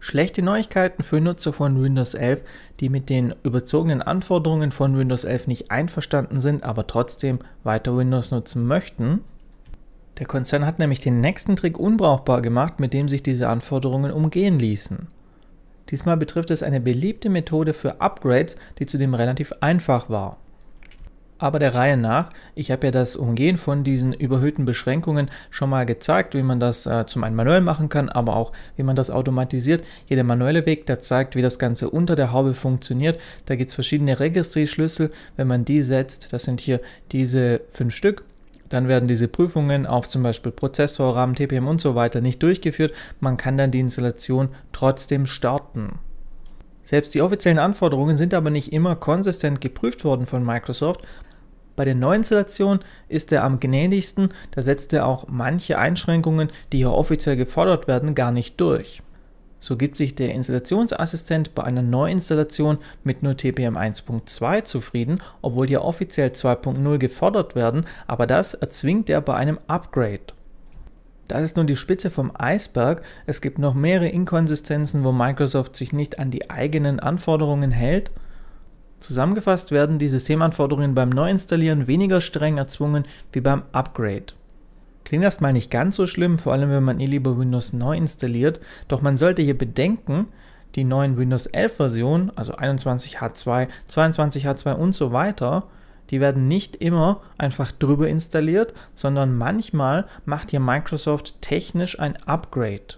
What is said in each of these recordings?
Schlechte Neuigkeiten für Nutzer von Windows 11, die mit den überzogenen Anforderungen von Windows 11 nicht einverstanden sind, aber trotzdem weiter Windows nutzen möchten. Der Konzern hat nämlich den nächsten Trick unbrauchbar gemacht, mit dem sich diese Anforderungen umgehen ließen. Diesmal betrifft es eine beliebte Methode für Upgrades, die zudem relativ einfach war. Aber der Reihe nach, ich habe ja das Umgehen von diesen überhöhten Beschränkungen schon mal gezeigt, wie man das äh, zum einen manuell machen kann, aber auch wie man das automatisiert. Hier der manuelle Weg, der zeigt, wie das Ganze unter der Haube funktioniert. Da gibt es verschiedene registry Wenn man die setzt, das sind hier diese fünf Stück, dann werden diese Prüfungen auf zum Beispiel Prozessor, RAM, TPM und so weiter nicht durchgeführt. Man kann dann die Installation trotzdem starten. Selbst die offiziellen Anforderungen sind aber nicht immer konsistent geprüft worden von Microsoft. Bei der Neuinstallation ist er am gnädigsten, da setzt er auch manche Einschränkungen, die hier offiziell gefordert werden, gar nicht durch. So gibt sich der Installationsassistent bei einer Neuinstallation mit nur TPM 1.2 zufrieden, obwohl hier offiziell 2.0 gefordert werden, aber das erzwingt er bei einem Upgrade. Das ist nun die Spitze vom Eisberg. Es gibt noch mehrere Inkonsistenzen, wo Microsoft sich nicht an die eigenen Anforderungen hält. Zusammengefasst werden die Systemanforderungen beim Neuinstallieren weniger streng erzwungen wie beim Upgrade. Klingt erstmal nicht ganz so schlimm, vor allem wenn man eh lieber Windows neu installiert, doch man sollte hier bedenken, die neuen Windows 11 Versionen, also 21H2, 22H2 und so weiter, die werden nicht immer einfach drüber installiert, sondern manchmal macht hier Microsoft technisch ein Upgrade.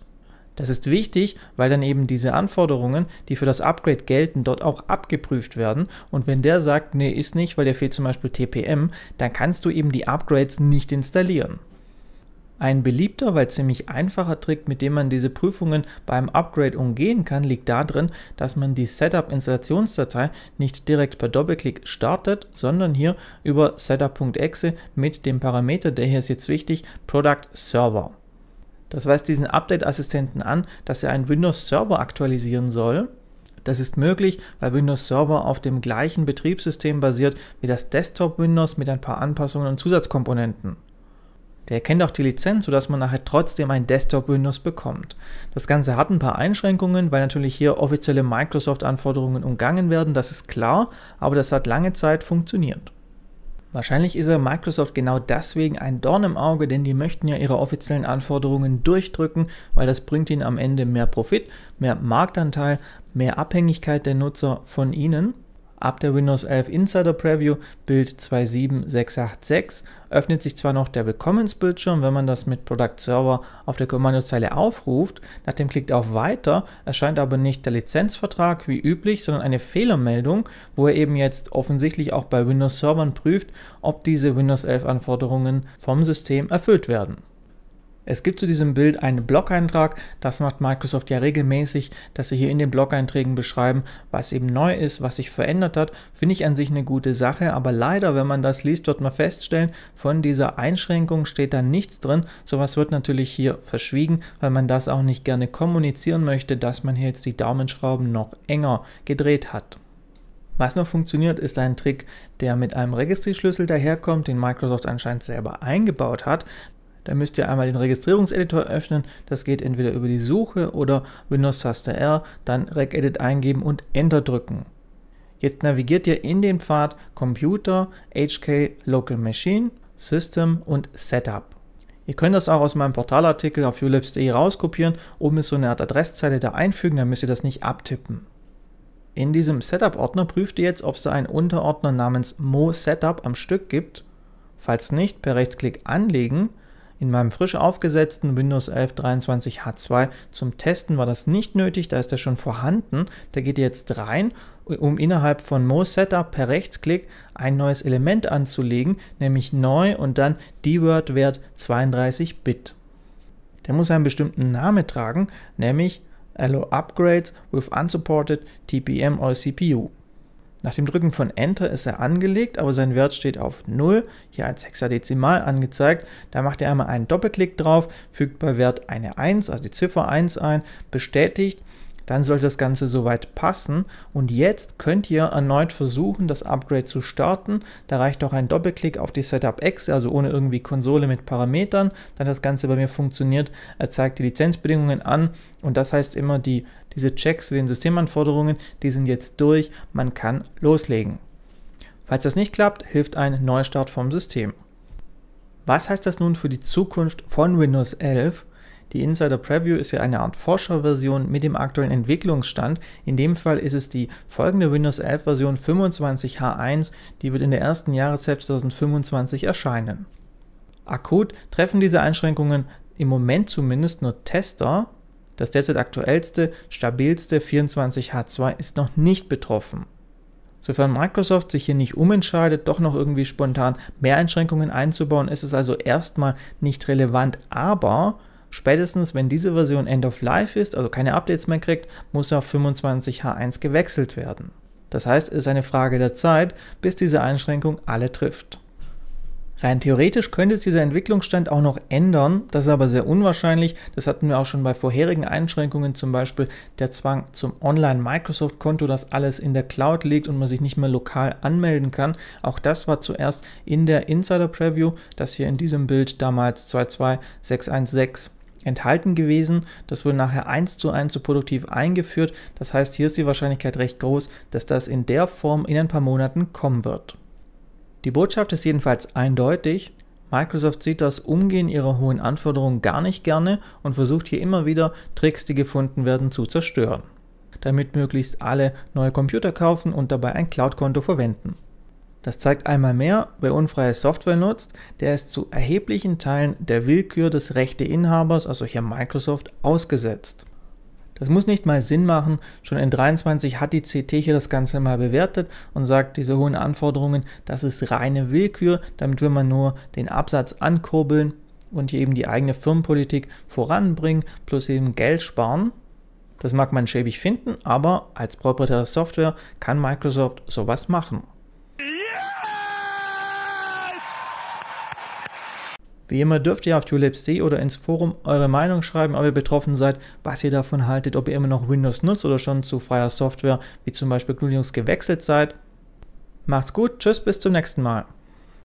Das ist wichtig, weil dann eben diese Anforderungen, die für das Upgrade gelten, dort auch abgeprüft werden. Und wenn der sagt, nee, ist nicht, weil der fehlt zum Beispiel TPM, dann kannst du eben die Upgrades nicht installieren. Ein beliebter, weil ziemlich einfacher Trick, mit dem man diese Prüfungen beim Upgrade umgehen kann, liegt darin, dass man die Setup-Installationsdatei nicht direkt per Doppelklick startet, sondern hier über setup.exe mit dem Parameter, der hier ist jetzt wichtig, Product Server. Das weist diesen Update-Assistenten an, dass er einen Windows-Server aktualisieren soll. Das ist möglich, weil Windows Server auf dem gleichen Betriebssystem basiert wie das Desktop Windows mit ein paar Anpassungen und Zusatzkomponenten. Der erkennt auch die Lizenz, sodass man nachher trotzdem ein Desktop Windows bekommt. Das Ganze hat ein paar Einschränkungen, weil natürlich hier offizielle Microsoft-Anforderungen umgangen werden, das ist klar, aber das hat lange Zeit funktioniert. Wahrscheinlich ist er Microsoft genau deswegen ein Dorn im Auge, denn die möchten ja ihre offiziellen Anforderungen durchdrücken, weil das bringt ihnen am Ende mehr Profit, mehr Marktanteil, mehr Abhängigkeit der Nutzer von ihnen Ab der Windows 11 Insider Preview Bild 27686 öffnet sich zwar noch der Willkommensbildschirm, wenn man das mit Product Server auf der Kommandozeile aufruft, nach dem Klick auf Weiter erscheint aber nicht der Lizenzvertrag wie üblich, sondern eine Fehlermeldung, wo er eben jetzt offensichtlich auch bei Windows Servern prüft, ob diese Windows 11 Anforderungen vom System erfüllt werden. Es gibt zu diesem Bild einen Blog-Eintrag. Das macht Microsoft ja regelmäßig, dass sie hier in den Blog-Einträgen beschreiben, was eben neu ist, was sich verändert hat. Finde ich an sich eine gute Sache, aber leider, wenn man das liest, wird man feststellen, von dieser Einschränkung steht da nichts drin. Sowas wird natürlich hier verschwiegen, weil man das auch nicht gerne kommunizieren möchte, dass man hier jetzt die Daumenschrauben noch enger gedreht hat. Was noch funktioniert, ist ein Trick, der mit einem Registry-Schlüssel daherkommt, den Microsoft anscheinend selber eingebaut hat. Dann müsst ihr einmal den Registrierungseditor öffnen. Das geht entweder über die Suche oder Windows-Taste R, dann Regedit eingeben und Enter drücken. Jetzt navigiert ihr in den Pfad Computer, HK Local Machine, System und Setup. Ihr könnt das auch aus meinem Portalartikel auf ulabs.de rauskopieren. Oben ist so eine Art Adresszeile da einfügen, dann müsst ihr das nicht abtippen. In diesem Setup-Ordner prüft ihr jetzt, ob es da einen Unterordner namens Mo Setup am Stück gibt. Falls nicht, per Rechtsklick anlegen in meinem frisch aufgesetzten Windows 11 23 H2 zum Testen war das nicht nötig, da ist er schon vorhanden. Da geht ihr jetzt rein, um innerhalb von Mo Setup per Rechtsklick ein neues Element anzulegen, nämlich neu und dann D-Word wert 32 Bit. Der muss einen bestimmten Namen tragen, nämlich Allow Upgrades with Unsupported TPM or CPU. Nach dem Drücken von Enter ist er angelegt, aber sein Wert steht auf 0, hier als Hexadezimal angezeigt. Da macht er einmal einen Doppelklick drauf, fügt bei Wert eine 1, also die Ziffer 1 ein, bestätigt dann sollte das Ganze soweit passen. Und jetzt könnt ihr erneut versuchen, das Upgrade zu starten. Da reicht auch ein Doppelklick auf die Setup exe also ohne irgendwie Konsole mit Parametern. Dann das Ganze bei mir funktioniert. Er zeigt die Lizenzbedingungen an und das heißt immer, die, diese Checks zu den Systemanforderungen, die sind jetzt durch. Man kann loslegen. Falls das nicht klappt, hilft ein Neustart vom System. Was heißt das nun für die Zukunft von Windows 11? Die Insider Preview ist ja eine Art Vorschauversion mit dem aktuellen Entwicklungsstand. In dem Fall ist es die folgende Windows 11 Version 25H1, die wird in der ersten Jahreshälfte 2025 erscheinen. Akut treffen diese Einschränkungen im Moment zumindest nur Tester. Das derzeit aktuellste, stabilste 24H2 ist noch nicht betroffen. Sofern Microsoft sich hier nicht umentscheidet, doch noch irgendwie spontan mehr Einschränkungen einzubauen, ist es also erstmal nicht relevant, aber Spätestens, wenn diese Version End of Life ist, also keine Updates mehr kriegt, muss er auf 25H1 gewechselt werden. Das heißt, es ist eine Frage der Zeit, bis diese Einschränkung alle trifft. Rein theoretisch könnte es dieser Entwicklungsstand auch noch ändern, das ist aber sehr unwahrscheinlich. Das hatten wir auch schon bei vorherigen Einschränkungen, zum Beispiel der Zwang zum Online-Microsoft-Konto, dass alles in der Cloud liegt und man sich nicht mehr lokal anmelden kann. Auch das war zuerst in der Insider-Preview, das hier in diesem Bild damals 22616 enthalten gewesen. Das wurde nachher 1 zu 1 zu produktiv eingeführt. Das heißt, hier ist die Wahrscheinlichkeit recht groß, dass das in der Form in ein paar Monaten kommen wird. Die Botschaft ist jedenfalls eindeutig. Microsoft sieht das Umgehen ihrer hohen Anforderungen gar nicht gerne und versucht hier immer wieder Tricks, die gefunden werden, zu zerstören, damit möglichst alle neue Computer kaufen und dabei ein Cloud-Konto verwenden. Das zeigt einmal mehr, wer unfreie Software nutzt, der ist zu erheblichen Teilen der Willkür des Rechteinhabers, also hier Microsoft, ausgesetzt. Das muss nicht mal Sinn machen. Schon in 23 hat die CT hier das Ganze mal bewertet und sagt, diese hohen Anforderungen, das ist reine Willkür. Damit will man nur den Absatz ankurbeln und hier eben die eigene Firmenpolitik voranbringen, plus eben Geld sparen. Das mag man schäbig finden, aber als proprietäre Software kann Microsoft sowas machen. Wie immer dürft ihr auf tulips.de oder ins Forum eure Meinung schreiben, ob ihr betroffen seid, was ihr davon haltet, ob ihr immer noch Windows nutzt oder schon zu freier Software wie zum Beispiel GNU Linux gewechselt seid. Macht's gut, tschüss, bis zum nächsten Mal.